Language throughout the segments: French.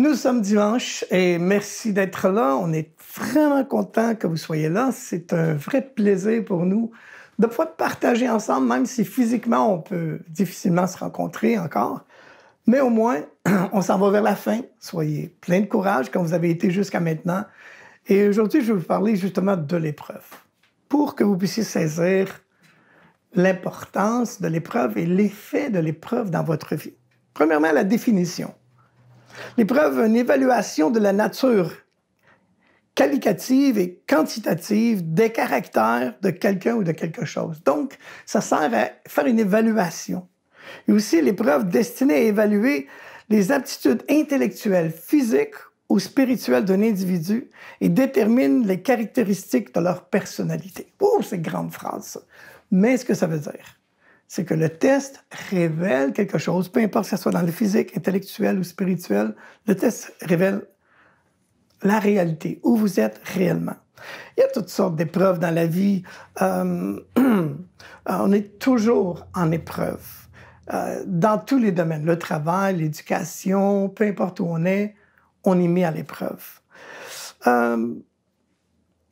Nous sommes dimanche et merci d'être là. On est vraiment content que vous soyez là. C'est un vrai plaisir pour nous de pouvoir partager ensemble, même si physiquement on peut difficilement se rencontrer encore. Mais au moins, on s'en va vers la fin. Soyez plein de courage comme vous avez été jusqu'à maintenant. Et aujourd'hui, je vais vous parler justement de l'épreuve pour que vous puissiez saisir l'importance de l'épreuve et l'effet de l'épreuve dans votre vie. Premièrement, la définition. L'épreuve, une évaluation de la nature qualitative et quantitative des caractères de quelqu'un ou de quelque chose. Donc, ça sert à faire une évaluation. Et aussi l'épreuve destinée à évaluer les aptitudes intellectuelles, physiques ou spirituelles d'un individu et détermine les caractéristiques de leur personnalité. Oh, c'est grande phrase, ça. Mais ce que ça veut dire? c'est que le test révèle quelque chose, peu importe que ce soit dans le physique, intellectuel ou spirituel, le test révèle la réalité, où vous êtes réellement. Il y a toutes sortes d'épreuves dans la vie. Euh, euh, on est toujours en épreuve. Euh, dans tous les domaines, le travail, l'éducation, peu importe où on est, on est mis à l'épreuve. Euh,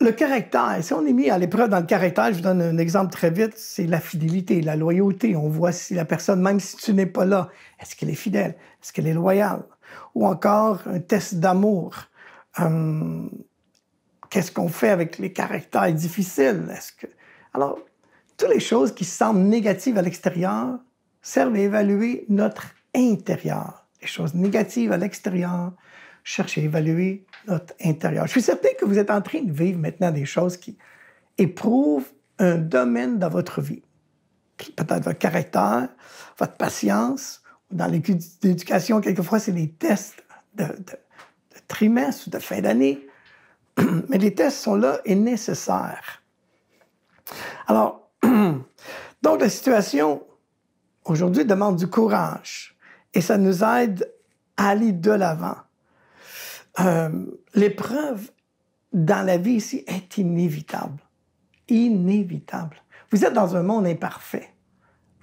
le caractère, si on est mis à l'épreuve dans le caractère, je vous donne un exemple très vite, c'est la fidélité, la loyauté. On voit si la personne, même si tu n'es pas là, est-ce qu'elle est fidèle, est-ce qu'elle est loyale? Ou encore un test d'amour. Hum, qu'est-ce qu'on fait avec les caractères difficiles? Est-ce que... Alors, toutes les choses qui semblent négatives à l'extérieur servent à évaluer notre intérieur. Les choses négatives à l'extérieur chercher à évaluer notre intérieur. Je suis certain que vous êtes en train de vivre maintenant des choses qui éprouvent un domaine dans votre vie, peut-être votre caractère, votre patience. Dans l'éducation, quelquefois, c'est des tests de, de trimestre ou de fin d'année. Mais les tests sont là et nécessaires. Alors, donc la situation aujourd'hui demande du courage et ça nous aide à aller de l'avant. Euh, l'épreuve dans la vie ici est inévitable. Inévitable. Vous êtes dans un monde imparfait.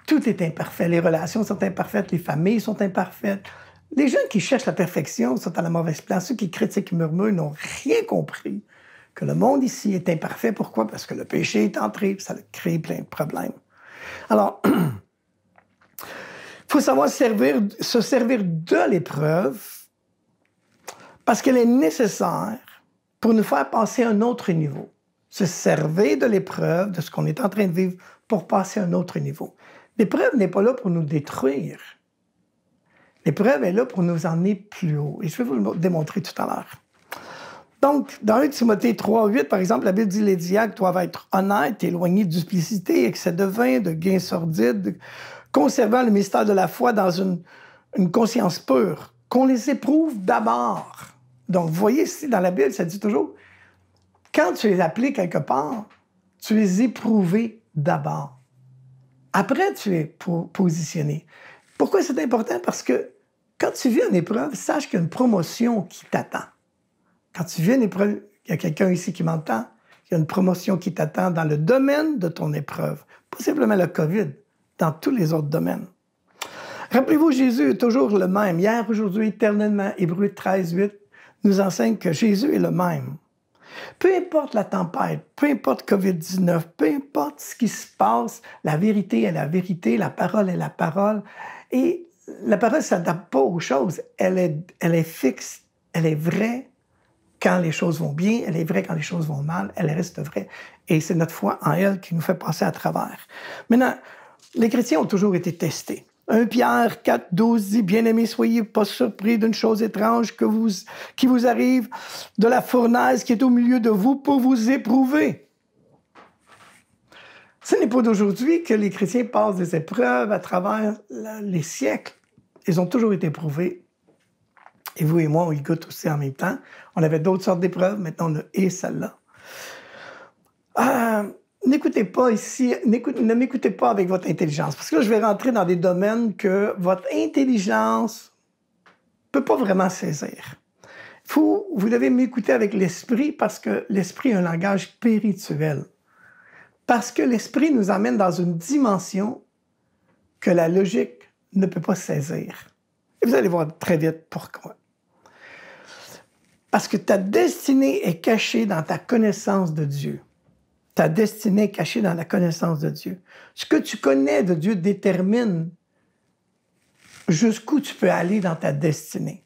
Tout est imparfait. Les relations sont imparfaites, les familles sont imparfaites. Les gens qui cherchent la perfection sont à la mauvaise place. Ceux qui critiquent et murmurent n'ont rien compris que le monde ici est imparfait. Pourquoi? Parce que le péché est entré, ça crée plein de problèmes. Alors, il faut savoir servir, se servir de l'épreuve parce qu'elle est nécessaire pour nous faire passer à un autre niveau. Se servir de l'épreuve, de ce qu'on est en train de vivre, pour passer à un autre niveau. L'épreuve n'est pas là pour nous détruire. L'épreuve est là pour nous emmener plus haut. Et je vais vous le démontrer tout à l'heure. Donc, dans 1 Timothée 3, 8, par exemple, la Bible dit les diacres doivent être honnêtes, éloignés de duplicité, excès de vin, de gains sordides, conservant le mystère de la foi dans une conscience pure, qu'on les éprouve d'abord. Donc, vous voyez ici, dans la Bible, ça dit toujours, quand tu es appelé quelque part, tu es éprouvé d'abord. Après, tu es positionné. Pourquoi c'est important? Parce que quand tu vis une épreuve, sache qu'il y a une promotion qui t'attend. Quand tu vis une épreuve, il y a quelqu'un ici qui m'entend, il y a une promotion qui t'attend dans le domaine de ton épreuve. Pas simplement le COVID, dans tous les autres domaines. Rappelez-vous, Jésus est toujours le même, hier, aujourd'hui, éternellement. Hébreu 13, 8 nous enseigne que Jésus est le même. Peu importe la tempête, peu importe COVID-19, peu importe ce qui se passe, la vérité est la vérité, la parole est la parole. Et la parole ne s'adapte pas aux choses. Elle est, elle est fixe, elle est vraie quand les choses vont bien, elle est vraie quand les choses vont mal, elle reste vraie. Et c'est notre foi en elle qui nous fait passer à travers. Maintenant, les chrétiens ont toujours été testés. 1 Pierre 4, 12 dit, Bien-aimés, soyez pas surpris d'une chose étrange que vous, qui vous arrive, de la fournaise qui est au milieu de vous pour vous éprouver. Ce n'est pas d'aujourd'hui que les chrétiens passent des épreuves à travers les siècles. Ils ont toujours été éprouvés. Et vous et moi, on y goûte aussi en même temps. On avait d'autres sortes d'épreuves, maintenant on a et celle-là. Euh, n'écoutez pas ici, ne m'écoutez pas avec votre intelligence, parce que là, je vais rentrer dans des domaines que votre intelligence peut pas vraiment saisir. vous devez m'écouter avec l'esprit parce que l'esprit est un langage spirituel. Parce que l'esprit nous amène dans une dimension que la logique ne peut pas saisir. Et vous allez voir très vite pourquoi. Parce que ta destinée est cachée dans ta connaissance de Dieu. Ta destinée est cachée dans la connaissance de Dieu. Ce que tu connais de Dieu détermine jusqu'où tu peux aller dans ta destinée.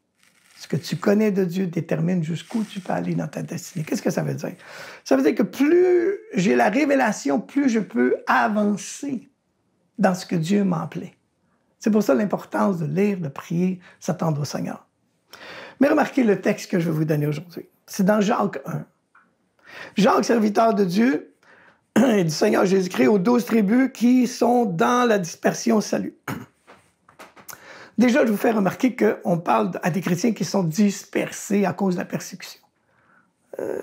Ce que tu connais de Dieu détermine jusqu'où tu peux aller dans ta destinée. Qu'est-ce que ça veut dire? Ça veut dire que plus j'ai la révélation, plus je peux avancer dans ce que Dieu m'a C'est pour ça l'importance de lire, de prier, s'attendre au Seigneur. Mais remarquez le texte que je vais vous donner aujourd'hui. C'est dans Jacques 1. Jacques, serviteur de Dieu, et du Seigneur Jésus-Christ aux douze tribus qui sont dans la dispersion salut. Déjà, je vous fais remarquer qu'on parle à des chrétiens qui sont dispersés à cause de la persécution. Euh,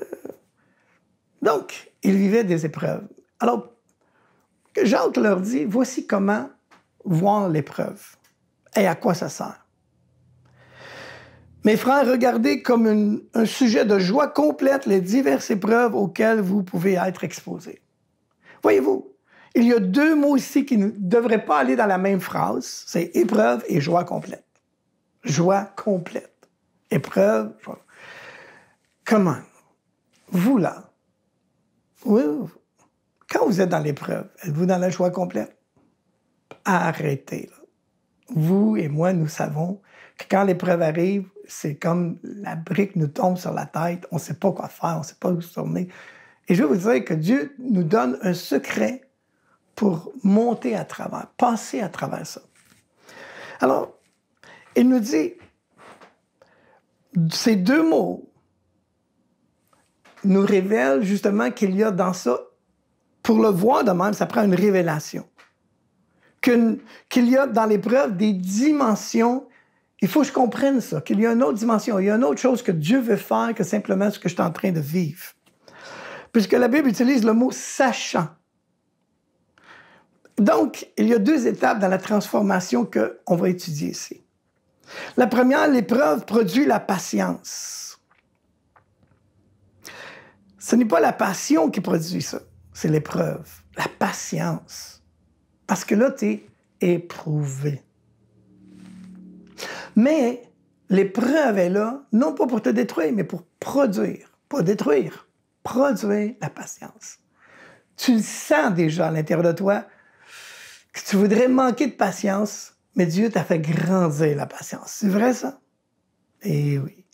donc, ils vivaient des épreuves. Alors, que Jacques leur dit, voici comment voir l'épreuve et à quoi ça sert. Mes frères, regardez comme un sujet de joie complète les diverses épreuves auxquelles vous pouvez être exposés. Voyez-vous, il y a deux mots ici qui ne devraient pas aller dans la même phrase. C'est épreuve et joie complète. Joie complète. Épreuve, Comment? Vous là, quand vous êtes dans l'épreuve, êtes-vous dans la joie complète? Arrêtez. Vous et moi, nous savons que quand l'épreuve arrive, c'est comme la brique nous tombe sur la tête, on ne sait pas quoi faire, on ne sait pas où se tourner. Et je veux vous dire que Dieu nous donne un secret pour monter à travers, passer à travers ça. Alors, il nous dit, ces deux mots nous révèlent justement qu'il y a dans ça, pour le voir de même, ça prend une révélation. Qu'il y a dans l'épreuve des dimensions il faut que je comprenne ça, qu'il y a une autre dimension, il y a une autre chose que Dieu veut faire que simplement ce que je suis en train de vivre puisque la Bible utilise le mot sachant. Donc, il y a deux étapes dans la transformation qu'on va étudier ici. La première, l'épreuve produit la patience. Ce n'est pas la passion qui produit ça, c'est l'épreuve, la patience. Parce que là, tu es éprouvé. Mais l'épreuve est là, non pas pour te détruire, mais pour produire, pas détruire produire la patience. Tu le sens déjà à l'intérieur de toi que tu voudrais manquer de patience, mais Dieu t'a fait grandir la patience. C'est vrai ça? Eh oui.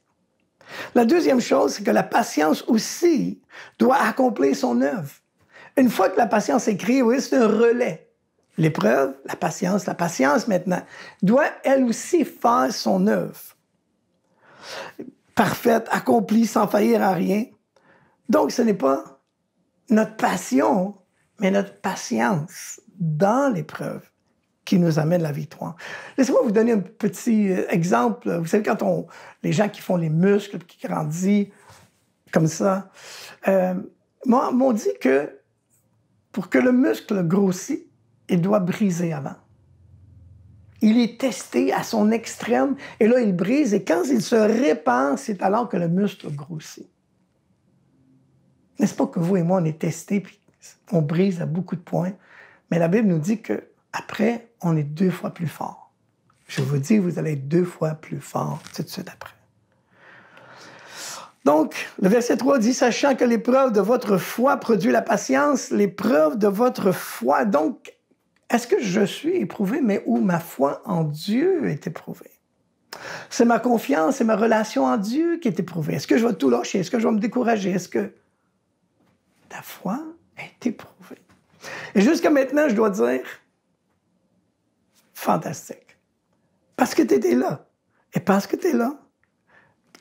La deuxième chose, c'est que la patience aussi doit accomplir son œuvre. Une fois que la patience est créée, oui, c'est un relais. L'épreuve, la patience, la patience maintenant, doit elle aussi faire son œuvre. Parfaite, accomplie, sans faillir à rien. Donc, ce n'est pas notre passion, mais notre patience dans l'épreuve qui nous amène la victoire. Laissez-moi vous donner un petit euh, exemple. Vous savez, quand on, les gens qui font les muscles, qui grandissent comme ça, euh, m'ont dit que pour que le muscle grossit, il doit briser avant. Il est testé à son extrême et là, il brise et quand il se répand, c'est alors que le muscle grossit. N'est-ce pas que vous et moi, on est testés, puis on brise à beaucoup de points, mais la Bible nous dit que après, on est deux fois plus fort. Je vous dis, vous allez être deux fois plus fort tout de suite après. Donc, le verset 3 dit, sachant que l'épreuve de votre foi produit la patience, l'épreuve de votre foi. Donc, est-ce que je suis éprouvé, mais où ma foi en Dieu est éprouvée? C'est ma confiance et ma relation en Dieu qui est éprouvée. Est-ce que je vais tout lâcher? Est-ce que je vais me décourager? Est-ce que ta foi est éprouvée. Et jusqu'à maintenant, je dois dire, fantastique. Parce que tu étais là. Et parce que tu es là,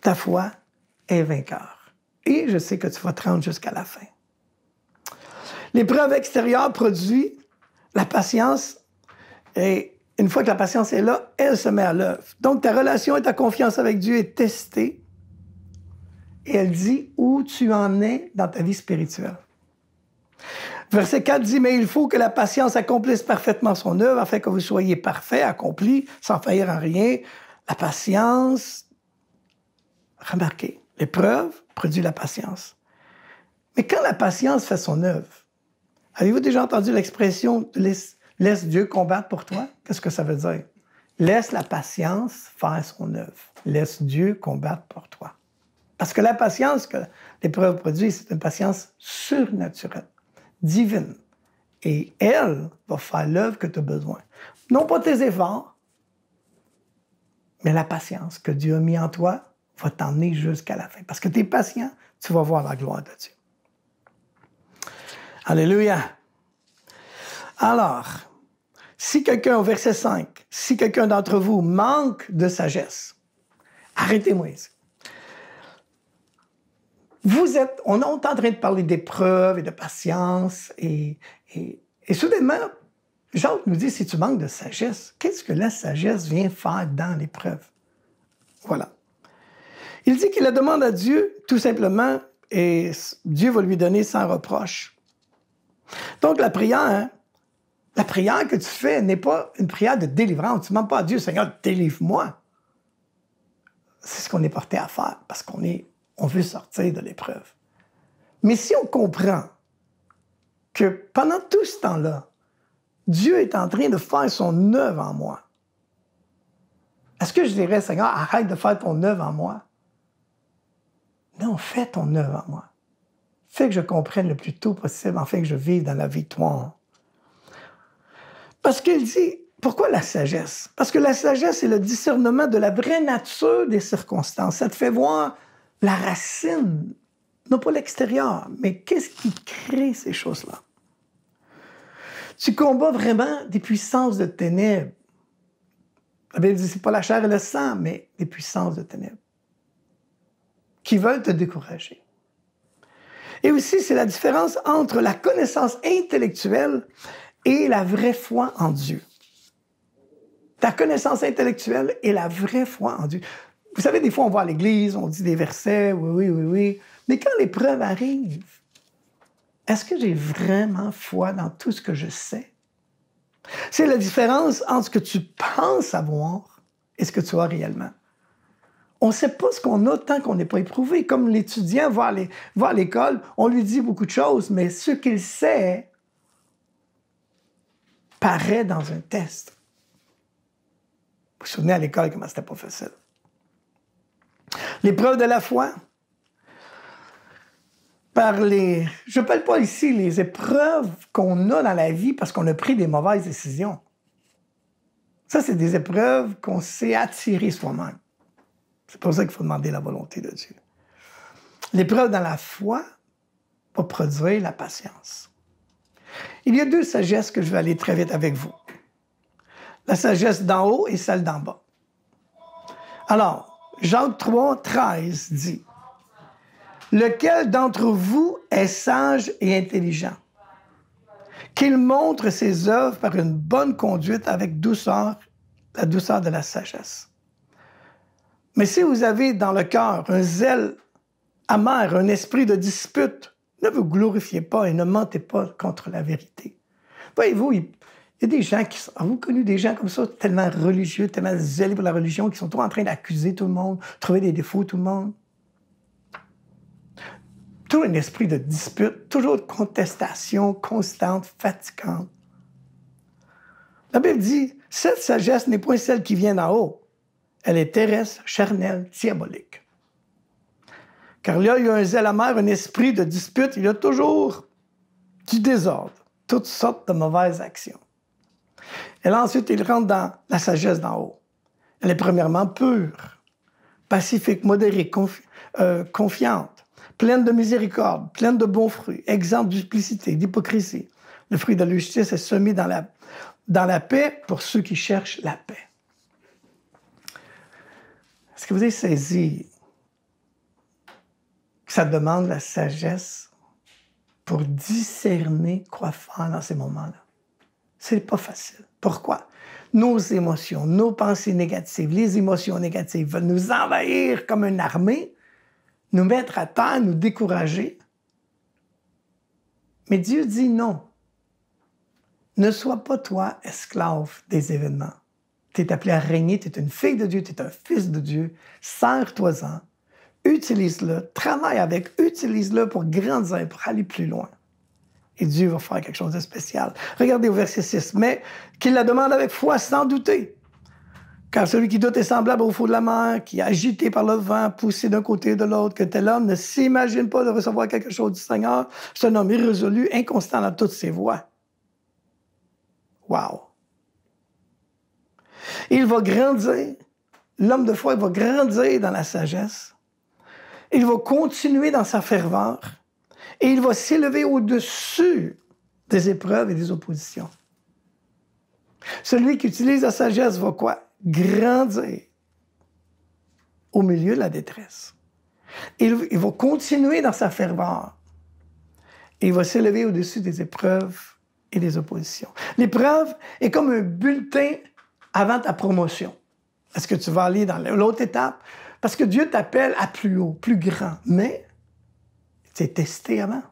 ta foi est vainqueur. Et je sais que tu vas te jusqu'à la fin. L'épreuve extérieure produit la patience et une fois que la patience est là, elle se met à l'œuvre. Donc, ta relation et ta confiance avec Dieu est testée et elle dit où tu en es dans ta vie spirituelle. Verset 4 dit, mais il faut que la patience accomplisse parfaitement son œuvre afin que vous soyez parfait accompli sans faillir en rien. La patience, remarquez, l'épreuve produit la patience. Mais quand la patience fait son œuvre, avez-vous déjà entendu l'expression laisse, laisse Dieu combattre pour toi? Qu'est-ce que ça veut dire? Laisse la patience faire son œuvre. Laisse Dieu combattre pour toi. Parce que la patience que l'épreuve produit, c'est une patience surnaturelle, divine. Et elle va faire l'œuvre que tu as besoin. Non pas tes efforts, mais la patience que Dieu a mis en toi va t'emmener jusqu'à la fin. Parce que tu es patient, tu vas voir la gloire de Dieu. Alléluia. Alors, si quelqu'un, au verset 5, si quelqu'un d'entre vous manque de sagesse, arrêtez-moi ici vous êtes, on est en train de parler d'épreuves et de patience, et, et, et soudainement, Jean nous dit, si tu manques de sagesse, qu'est-ce que la sagesse vient faire dans l'épreuve? Voilà. Il dit qu'il la demande à Dieu, tout simplement, et Dieu va lui donner sans reproche. Donc la prière, la prière que tu fais n'est pas une prière de délivrance. Tu ne demandes pas à Dieu, Seigneur, délivre-moi. C'est ce qu'on est porté à faire parce qu'on est on veut sortir de l'épreuve. Mais si on comprend que pendant tout ce temps-là, Dieu est en train de faire son œuvre en moi, est-ce que je dirais, Seigneur, arrête de faire ton œuvre en moi? Non, fais ton œuvre en moi. Fais que je comprenne le plus tôt possible, afin que je vive dans la victoire. Parce qu'il dit, pourquoi la sagesse? Parce que la sagesse, c'est le discernement de la vraie nature des circonstances. Ça te fait voir la racine, non pas l'extérieur, mais qu'est-ce qui crée ces choses-là? Tu combats vraiment des puissances de ténèbres. La Bible c'est pas la chair et le sang, mais des puissances de ténèbres qui veulent te décourager. Et aussi, c'est la différence entre la connaissance intellectuelle et la vraie foi en Dieu. Ta connaissance intellectuelle et la vraie foi en Dieu. Vous savez, des fois, on va à l'église, on dit des versets, oui, oui, oui, oui. Mais quand l'épreuve arrive, est-ce que j'ai vraiment foi dans tout ce que je sais? C'est la différence entre ce que tu penses avoir et ce que tu as réellement. On ne sait pas ce qu'on a tant qu'on n'est pas éprouvé. Comme l'étudiant va à l'école, on lui dit beaucoup de choses, mais ce qu'il sait paraît dans un test. Vous vous souvenez à l'école comment c'était pas facile? l'épreuve de la foi, par les... Je ne parle pas ici les épreuves qu'on a dans la vie parce qu'on a pris des mauvaises décisions. Ça, c'est des épreuves qu'on s'est attirées soi-même. C'est pour ça qu'il faut demander la volonté de Dieu. L'épreuve dans la foi va produire la patience. Il y a deux sagesses que je vais aller très vite avec vous. La sagesse d'en haut et celle d'en bas. Alors, Jean 3, 13 dit Lequel d'entre vous est sage et intelligent Qu'il montre ses œuvres par une bonne conduite avec douceur, la douceur de la sagesse. Mais si vous avez dans le cœur un zèle amer, un esprit de dispute, ne vous glorifiez pas et ne mentez pas contre la vérité. Voyez-vous, il y a des gens qui sont. Avez-vous connu des gens comme ça, tellement religieux, tellement zélés pour la religion, qui sont toujours en train d'accuser tout le monde, trouver des défauts tout le monde? Toujours un esprit de dispute, toujours de contestation constante, fatigante. La Bible dit cette sagesse n'est point celle qui vient d'en haut. Elle est terrestre, charnelle, diabolique. Car là, il y a un zèle amer, un esprit de dispute, il y a toujours du désordre, toutes sortes de mauvaises actions. Et là, ensuite, il rentre dans la sagesse d'en haut. Elle est premièrement pure, pacifique, modérée, euh, confiante, pleine de miséricorde, pleine de bons fruits, exempte de d'hypocrisie. Le fruit de la justice est semé dans la, dans la paix pour ceux qui cherchent la paix. Est-ce que vous avez saisi que ça demande la sagesse pour discerner quoi faire dans ces moments-là? C'est pas facile. Pourquoi? Nos émotions, nos pensées négatives, les émotions négatives veulent nous envahir comme une armée, nous mettre à terre, nous décourager. Mais Dieu dit non. Ne sois pas toi esclave des événements. Tu es appelé à régner, tu es une fille de Dieu, tu es un fils de Dieu. Serre-toi-en, utilise-le, travaille avec, utilise-le pour grandir, pour aller plus loin et Dieu va faire quelque chose de spécial. Regardez au verset 6. Mais qu'il la demande avec foi sans douter. Car celui qui doute est semblable au fond de la mer, qui est agité par le vent, poussé d'un côté et de l'autre, que tel homme ne s'imagine pas de recevoir quelque chose du Seigneur. C'est un homme irrésolu, inconstant dans toutes ses voies. Wow! Il va grandir, l'homme de foi, va grandir dans la sagesse. Il va continuer dans sa ferveur. Et il va s'élever au-dessus des épreuves et des oppositions. Celui qui utilise la sagesse va quoi? Grandir au milieu de la détresse. Il, va continuer dans sa ferveur. Et il va s'élever au-dessus des épreuves et des oppositions. L'épreuve est comme un bulletin avant ta promotion. Est-ce que tu vas aller dans l'autre étape? Parce que Dieu t'appelle à plus haut, plus grand. Mais testé avant.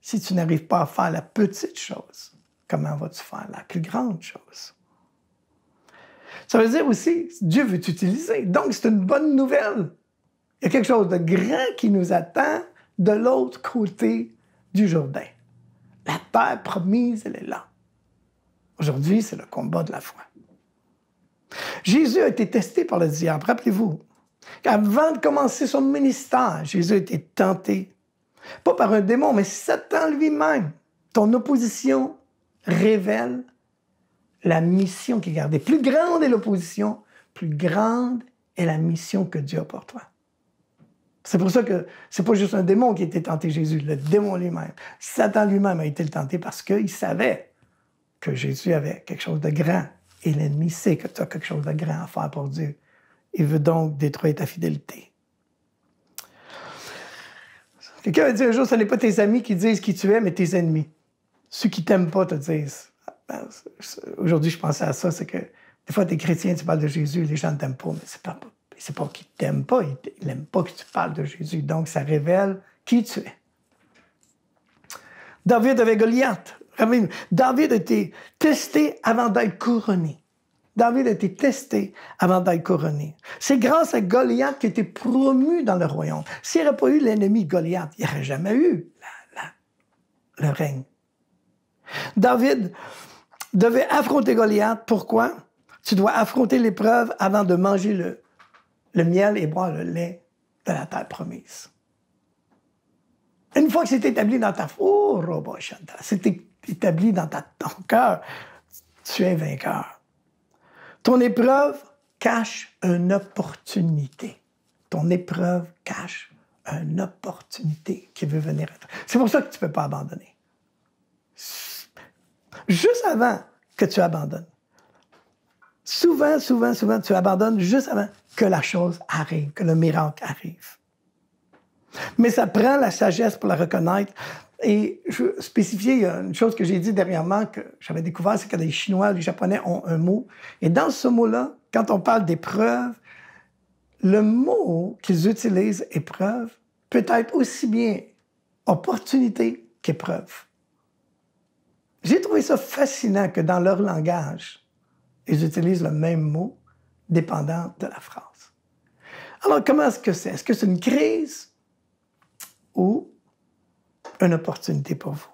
Si tu n'arrives pas à faire la petite chose, comment vas-tu faire la plus grande chose? Ça veut dire aussi, Dieu veut t'utiliser. Donc, c'est une bonne nouvelle. Il y a quelque chose de grand qui nous attend de l'autre côté du Jourdain. La terre promise, elle est là. Aujourd'hui, c'est le combat de la foi. Jésus a été testé par le diable. Rappelez-vous, avant de commencer son ministère, Jésus a été tenté pas par un démon, mais Satan lui-même. Ton opposition révèle la mission qui est gardée. Plus grande est l'opposition, plus grande est la mission que Dieu a pour toi. C'est pour ça que c'est pas juste un démon qui a été tenté Jésus, le démon lui-même. Satan lui-même a été le tenté parce qu'il savait que Jésus avait quelque chose de grand. Et l'ennemi sait que tu as quelque chose de grand à faire pour Dieu. Il veut donc détruire ta fidélité. Quelqu'un m'a dit un jour, ce n'est pas tes amis qui disent qui tu es, mais tes ennemis. Ceux qui t'aiment pas te disent. Ah, ben, aujourd'hui, je pensais à ça, c'est que des fois, es chrétien, tu parles de Jésus, les gens ne t'aiment pas, mais c'est pas, c'est pas qu'ils t'aiment pas, ils n'aiment pas que tu parles de Jésus. Donc, ça révèle qui tu es. David avait Goliath. David a été testé avant d'être couronné. David a été testé avant d'être couronné. C'est grâce à Goliath qu'il a été promu dans le royaume. S'il n'y pas eu l'ennemi Goliath, il n'y aurait jamais eu le règne. David devait affronter Goliath. Pourquoi? Tu dois affronter l'épreuve avant de manger le, miel et boire le lait de la terre promise. Une fois que c'est établi dans ta oh, c'est établi dans ton cœur, tu es vainqueur. Ton épreuve cache une opportunité. Ton épreuve cache une opportunité qui veut venir à toi. C'est pour ça que tu ne peux pas abandonner. Juste avant que tu abandonnes. Souvent, souvent, souvent, tu abandonnes juste avant que la chose arrive, que le miracle arrive. Mais ça prend la sagesse pour la reconnaître. Et je spécifier une chose que j'ai dit dernièrement, que j'avais découvert, c'est que les Chinois, les Japonais ont un mot. Et dans ce mot-là, quand on parle d'épreuve, le mot qu'ils utilisent, épreuve, peut être aussi bien opportunité qu'épreuve. J'ai trouvé ça fascinant que dans leur langage, ils utilisent le même mot, dépendant de la phrase. Alors, comment est-ce que c'est? Est-ce que c'est une crise ou une opportunité pour vous.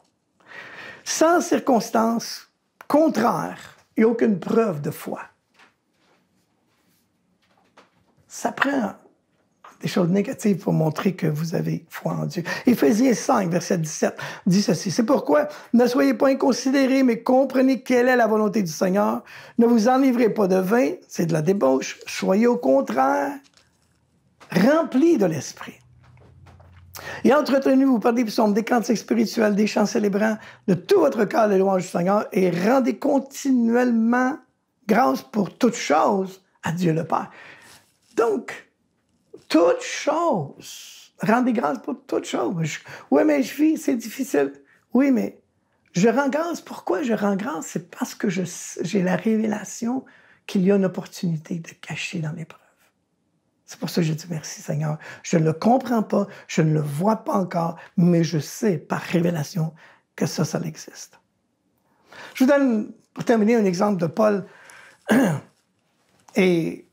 Sans circonstances contraire et aucune preuve de foi. Ça prend des choses négatives pour montrer que vous avez foi en Dieu. Éphésiens 5, verset 17 dit ceci. C'est pourquoi ne soyez pas inconsidérés, mais comprenez quelle est la volonté du Seigneur. Ne vous enivrez pas de vin, c'est de la débauche. Soyez au contraire remplis de l'Esprit. Et entretenez-vous par des psaumes, des cantiques spirituels, des chants célébrants de tout votre cœur, les louanges du Seigneur et rendez continuellement grâce pour toutes choses à Dieu le Père. Donc, toutes choses. Rendez grâce pour toutes choses. Oui, mais je vis, c'est difficile. Oui, mais je rends grâce. Pourquoi je rends grâce? C'est parce que j'ai la révélation qu'il y a une opportunité de cacher dans l'épreuve. C'est pour ça que je dis merci Seigneur. Je ne le comprends pas, je ne le vois pas encore, mais je sais par révélation que ça, ça existe. Je vous donne, pour terminer, un exemple de Paul. Et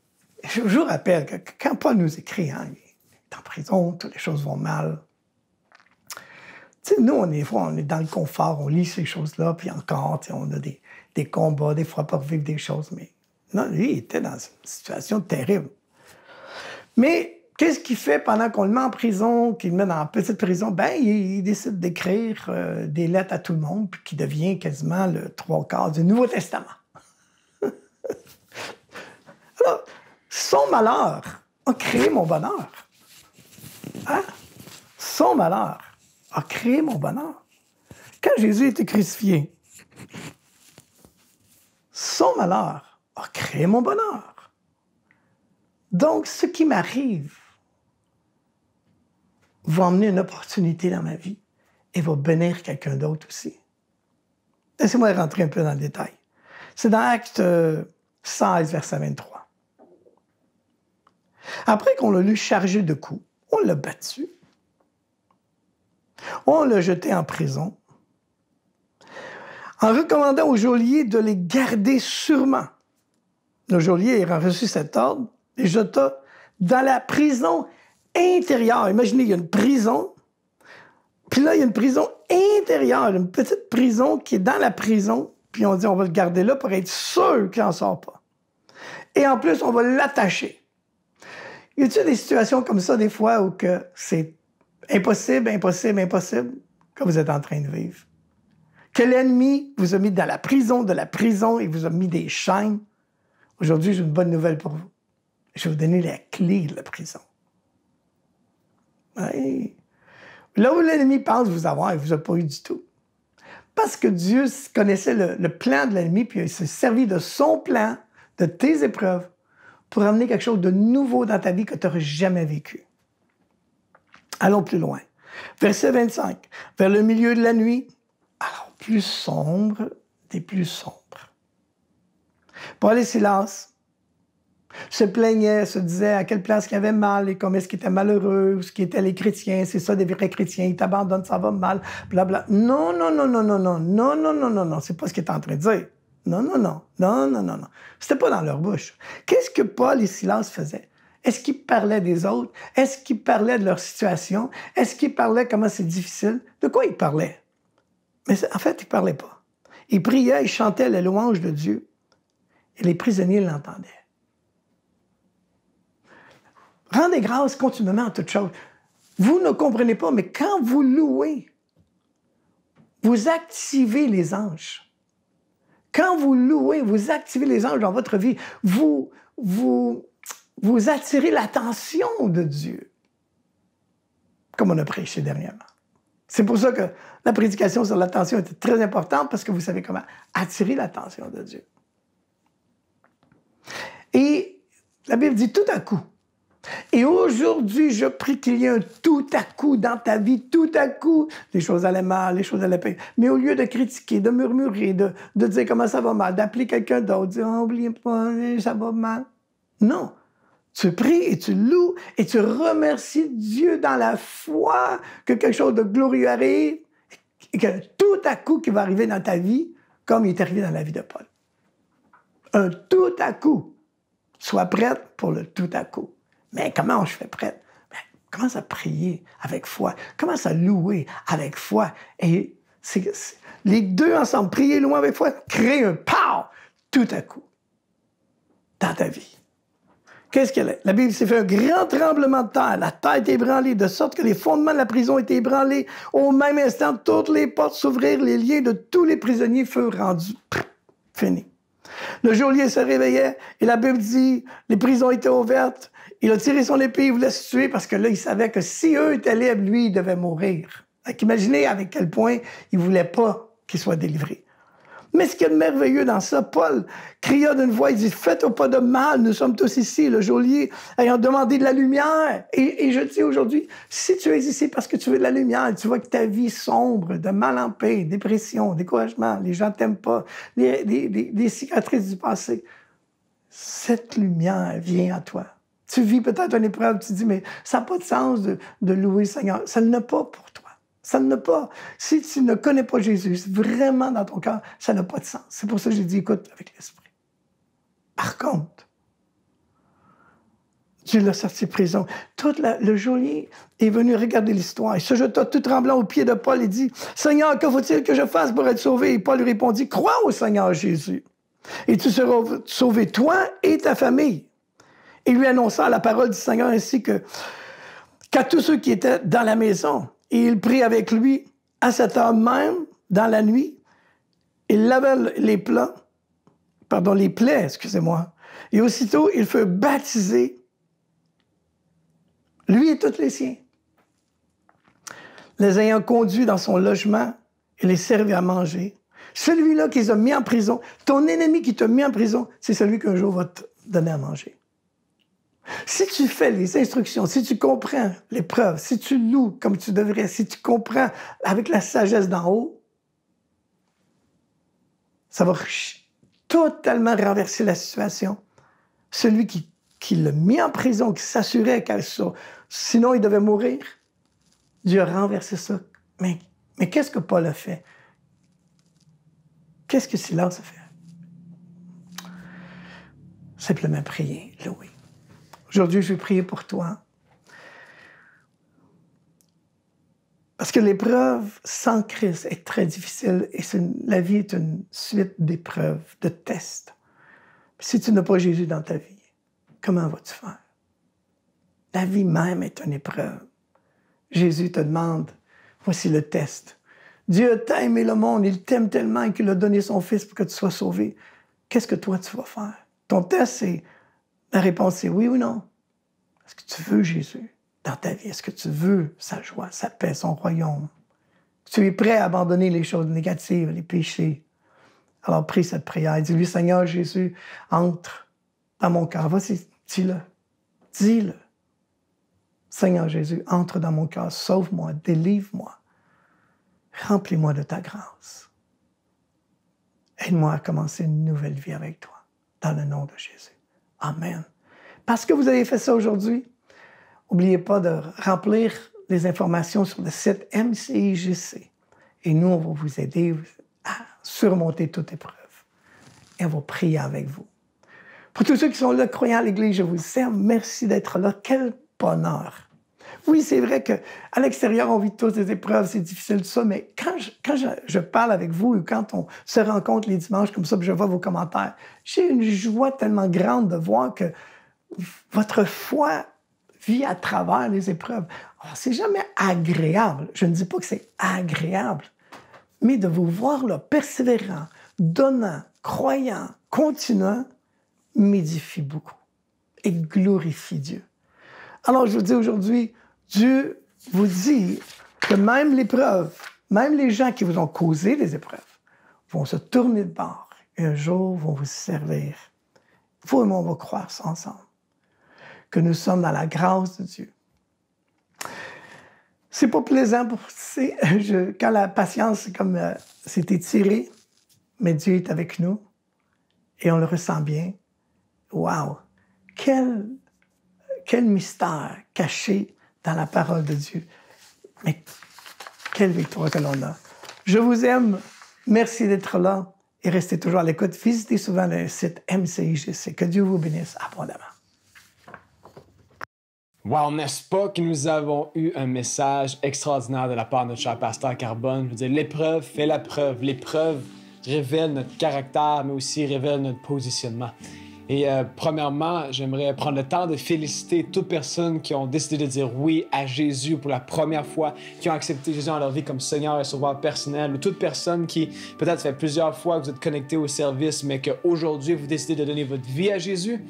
je vous rappelle que quand Paul nous écrit, hein, il est en prison, toutes les choses vont mal. sais, nous, on est, on est dans le confort, on lit ces choses-là, puis encore, on a des, des combats, des fois pour vivre des choses, mais non, lui, il était dans une situation terrible. Mais qu'est-ce qu'il fait pendant qu'on le met en prison, qu'il le met dans une petite prison? Ben, il, décide d'écrire euh, des lettres à tout le monde, puis qui devient quasiment le trois quarts du Nouveau Testament. Alors, son malheur a créé mon bonheur. Hein? Son malheur a créé mon bonheur. Quand Jésus était crucifié, son malheur a créé mon bonheur. Donc, ce qui m'arrive va emmener une opportunité dans ma vie et va bénir quelqu'un d'autre aussi. Laissez-moi rentrer un peu dans le détail. C'est dans Acte 16, euh, verset 23. Après qu'on l'a lu chargé de coups, on l'a battu, on l'a jeté en prison, en recommandant aux geôlier de les garder sûrement. Le geôlier ayant reçu cet ordre, je te dans la prison intérieure. Imaginez, il y a une prison, puis là, il y a une prison intérieure, une petite prison qui est dans la prison, puis on dit on va le garder là pour être sûr qu'il n'en sort pas. Et en plus, on va l'attacher. Y a-t-il des situations comme ça des fois où que c'est impossible, impossible, impossible que vous êtes en train de vivre? Que l'ennemi vous a mis dans la prison de la prison et vous a mis des chaînes? Aujourd'hui, j'ai une bonne nouvelle pour vous. Je vais vous donner la clé de la prison. Là où l'ennemi pense vous avoir, il ne vous a pas eu du tout. Parce que Dieu connaissait le, plan de l'ennemi, puis il s'est servi de son plan, de tes épreuves, pour amener quelque chose de nouveau dans ta vie que tu n'aurais jamais vécu. Allons plus loin. Verset 25. Vers le milieu de la nuit, alors plus sombre des plus sombres. Paul et Silas se plaignaient, se disaient à quelle place qu'il avait mal et comment est-ce qu'ils étaient malheureux, ou ce qui étaient les chrétiens, c'est ça des vrais chrétiens, ils t'abandonnent, ça va mal, blabla. Non, non, non, non, non, non, non, non, non, non, non, c'est pas ce qu'il était en train de dire. Non, non, non, non, non, non, non. C'était pas dans leur bouche. Qu'est-ce que Paul et Silas faisaient? Est-ce qu'ils parlaient des autres? Est-ce qu'ils parlaient de leur situation? Est-ce qu'ils parlaient comment c'est difficile? De quoi ils parlaient? Mais en fait, ils parlaient pas. Ils priaient, ils chantaient les louanges de Dieu. Et les prisonniers l'entendaient. Rendez grâce continuellement à toutes choses. Vous ne comprenez pas, mais quand vous louez, vous activez les anges. Quand vous louez, vous activez les anges dans votre vie. Vous, vous, vous attirez l'attention de Dieu, comme on a prêché dernièrement. C'est pour ça que la prédication sur l'attention était très importante parce que vous savez comment attirer l'attention de Dieu. Et la Bible dit tout à coup, et aujourd'hui, je prie qu'il y ait un tout à coup dans ta vie, tout à coup, les choses allaient mal, les choses allaient pas. Mais au lieu de critiquer, de murmurer, de, dire comment ça va mal, d'appeler quelqu'un d'autre, dire oh, pas, ça va mal. Non. Tu pries et tu loues et tu remercies Dieu dans la foi que quelque chose de glorieux arrive et que tout à coup qui va arriver dans ta vie, comme il est arrivé dans la vie de Paul. Un tout à coup. Sois prête pour le tout à coup. Mais comment je fais prêtre? commence à prier avec foi. Commence à louer avec foi. Et c'est les deux ensemble, prier, louer avec foi, crée un pas tout à coup dans ta vie. Qu'est-ce qu'elle est? La Bible s'est fait un grand tremblement de terre. La terre été ébranlée, de sorte que les fondements de la prison étaient ébranlés. Au même instant, toutes les portes s'ouvrirent, les liens de tous les prisonniers furent rendus finis. Le geôlier se réveillait et la Bible dit les prisons étaient ouvertes il a tiré son épée, il voulait se tuer parce que là, il savait que si eux étaient libres, lui, il devait mourir. imaginez avec quel point il voulait pas qu'il soit délivré. Mais ce qui est merveilleux dans ça, Paul cria d'une voix, il dit, faites au pas de mal, nous sommes tous ici, le geôlier ayant demandé de la lumière. Et, je dis aujourd'hui, si tu es ici parce que tu veux de la lumière, tu vois que ta vie sombre, de mal en paix, dépression, découragement, les gens t'aiment pas, des cicatrices du passé, cette lumière vient à toi. Tu vis peut-être une épreuve, tu dis, mais ça n'a pas de sens de, de louer Seigneur. Ça ne l'a pas pour toi. Ça ne l'a pas. Si tu ne connais pas Jésus vraiment dans ton cœur, ça n'a pas de sens. C'est pour ça que j'ai dit, écoute avec l'esprit. Par contre, Dieu l'a sorti de prison. Tout le geôlier est venu regarder l'histoire. Il se jeta tout tremblant au pied de Paul et dit Seigneur, que faut-il que je fasse pour être sauvé Et Paul lui répondit Crois au Seigneur Jésus, et tu seras sauvé, toi et ta famille. Il lui annonça la parole du Seigneur ainsi que qu'à tous ceux qui étaient dans la maison. Et il prit avec lui à cette heure même, dans la nuit, il lava les plats, pardon, les plaies, excusez-moi. Et aussitôt, il fut baptisé, lui et tous les siens. Les ayant conduits dans son logement, il les servit à manger. Celui-là qu'ils ont mis en prison, ton ennemi qui te mis en prison, c'est celui qu'un jour va te donner à manger. Si tu fais les instructions, si tu comprends les preuves, si tu loues comme tu devrais, si tu comprends avec la sagesse d'en haut, ça va totalement renverser la situation. Celui qui, l'a mis en prison, qui s'assurait qu'elle soit, sinon il devait mourir, Dieu a renversé ça. Mais, mais qu'est-ce que Paul a fait? Qu'est-ce que Silas a fait? Simplement prier, louer. Aujourd'hui, je vais prier pour toi. Parce que l'épreuve sans Christ est très difficile et la vie est une suite d'épreuves, de tests. Si tu n'as pas Jésus dans ta vie, comment vas-tu faire? La vie même est une épreuve. Jésus te demande, voici le test. Dieu t'a aimé le monde, il t'aime tellement qu'il a donné son Fils pour que tu sois sauvé. Qu'est-ce que toi tu vas faire? Ton test, c'est la réponse est oui ou non. Est-ce que tu veux Jésus dans ta vie? Est-ce que tu veux sa joie, sa paix, son royaume? Tu es prêt à abandonner les choses négatives, les péchés. Alors prie cette prière. Dis-lui, Seigneur Jésus, entre dans mon cœur. Voici, dis-le. Dis-le. Seigneur Jésus, entre dans mon cœur. Sauve-moi, délivre-moi. Remplis-moi de ta grâce. Aide-moi à commencer une nouvelle vie avec toi, dans le nom de Jésus. Amen. Parce que vous avez fait ça aujourd'hui, n'oubliez pas de remplir les informations sur le site MCIGC. Et nous, on va vous aider à surmonter toute épreuve. Et on va prier avec vous. Pour tous ceux qui sont là, croyants à l'Église, je vous sers. Merci d'être là. Quel bonheur oui, c'est vrai qu'à l'extérieur, on vit tous des épreuves, c'est difficile, tout ça, mais quand, je, parle avec vous ou quand on se rencontre les dimanches comme ça, que je vois vos commentaires, j'ai une joie tellement grande de voir que votre foi vit à travers les épreuves. Ah, c'est jamais agréable. Je ne dis pas que c'est agréable, mais de vous voir là, persévérant, donnant, croyant, continuant, m'édifie beaucoup et glorifie Dieu. Alors, je vous dis aujourd'hui, Dieu vous dit que même l'épreuve, même les gens qui vous ont causé des épreuves, vont se tourner de bord et un jour vont vous servir. Vous et moi, on va croire ensemble que nous sommes dans la grâce de Dieu. C'est pas plaisant pour, je, quand la patience comme euh, s'est étirée, mais Dieu est avec nous et on le ressent bien. waouh Quel, quel mystère caché dans la parole de Dieu. Mais quelle victoire que l'on a. Je vous aime. Merci d'être là et restez toujours à l'écoute. Visitez souvent le site MCIGC. Que Dieu vous bénisse abondamment. Wow, n'est-ce pas que nous avons eu un message extraordinaire de la part de notre cher pasteur Carbone? Je veux dire, l'épreuve fait la preuve. L'épreuve révèle notre caractère, mais aussi révèle notre positionnement. Et euh, premièrement, j'aimerais prendre le temps de féliciter toutes personnes qui ont décidé de dire oui à Jésus pour la première fois, qui ont accepté Jésus dans leur vie comme Seigneur et Sauveur personnel, ou toute personne qui peut-être fait plusieurs fois que vous êtes connecté au service, mais qu'aujourd'hui vous décidez de donner votre vie à Jésus.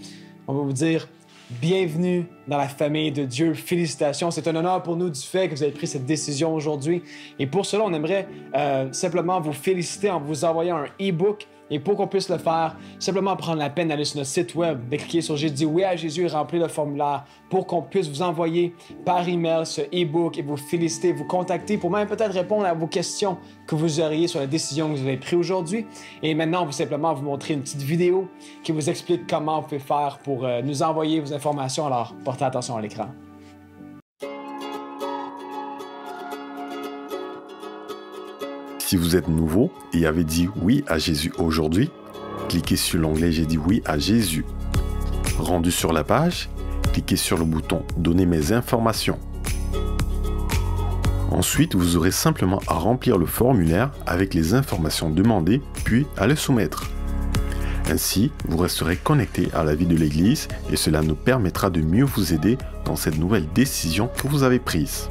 On va vous dire Bienvenue dans la famille de Dieu. Félicitations. C'est un honneur pour nous du fait que vous avez pris cette décision aujourd'hui. Et pour cela, on aimerait euh, simplement vous féliciter en vous envoyant un e-book et pour qu'on puisse le faire, simplement prendre la peine d'aller sur notre site web, de cliquer sur J'ai dit oui à Jésus et remplir le formulaire pour qu'on puisse vous envoyer par email ce e-book et vous féliciter, vous contacter pour même peut-être répondre à vos questions que vous auriez sur la décision que vous avez prise aujourd'hui. Et maintenant, on va simplement vous montrer une petite vidéo qui vous explique comment vous pouvez faire pour euh, nous envoyer vos informations. Alors, portez attention à l'écran. Si vous êtes nouveau et avez dit oui à Jésus aujourd'hui, cliquez sur l'onglet J'ai dit oui à Jésus. Rendu sur la page, cliquez sur le bouton Donner mes informations. Ensuite, vous aurez simplement à remplir le formulaire avec les informations demandées, puis à le soumettre. Ainsi, vous resterez connecté à la vie de l'Église et cela nous permettra de mieux vous aider dans cette nouvelle décision que vous avez prise.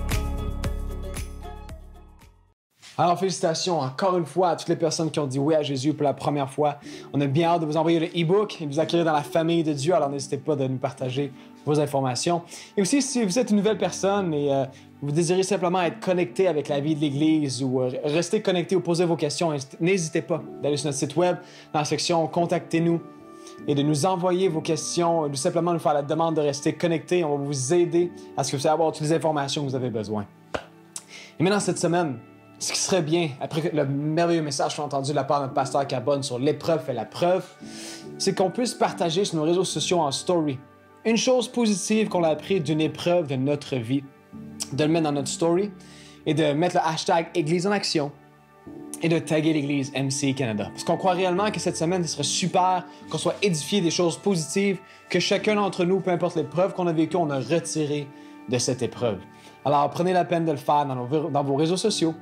Alors, félicitations encore une fois à toutes les personnes qui ont dit oui à Jésus pour la première fois. On a bien hâte de vous envoyer le e-book et vous accueillir dans la famille de Dieu. Alors, n'hésitez pas à nous partager vos informations. Et aussi, si vous êtes une nouvelle personne et euh, vous désirez simplement être connecté avec la vie de l'Église ou euh, rester connecté ou poser vos questions, n'hésitez pas d'aller sur notre site web dans la section Contactez-nous et de nous envoyer vos questions, ou simplement nous faire la demande de rester connecté. On va vous aider à ce que vous puissiez avoir toutes les informations que vous avez besoin. Et maintenant, cette semaine, ce qui serait bien, après le merveilleux message que j'ai entendu de la part de notre pasteur Cabonne sur l'épreuve et la preuve, c'est qu'on puisse partager sur nos réseaux sociaux en story une chose positive qu'on a appris d'une épreuve de notre vie, de le mettre dans notre story et de mettre le hashtag Église en action et de taguer l'Église MC Canada. Parce qu'on croit réellement que cette semaine, ce serait super qu'on soit édifié des choses positives, que chacun d'entre nous, peu importe l'épreuve qu'on a vécue, on a retiré de cette épreuve. Alors, prenez la peine de le faire dans, vos réseaux sociaux.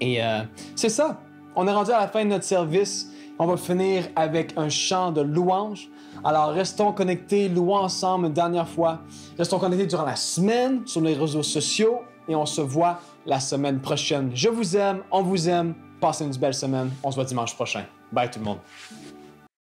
Et euh, c'est ça. On est rendu à la fin de notre service. On va finir avec un chant de louange. Alors, restons connectés, louons ensemble une dernière fois. Restons connectés durant la semaine sur les réseaux sociaux et on se voit la semaine prochaine. Je vous aime, on vous aime. Passez une belle semaine. On se voit dimanche prochain. Bye tout le monde.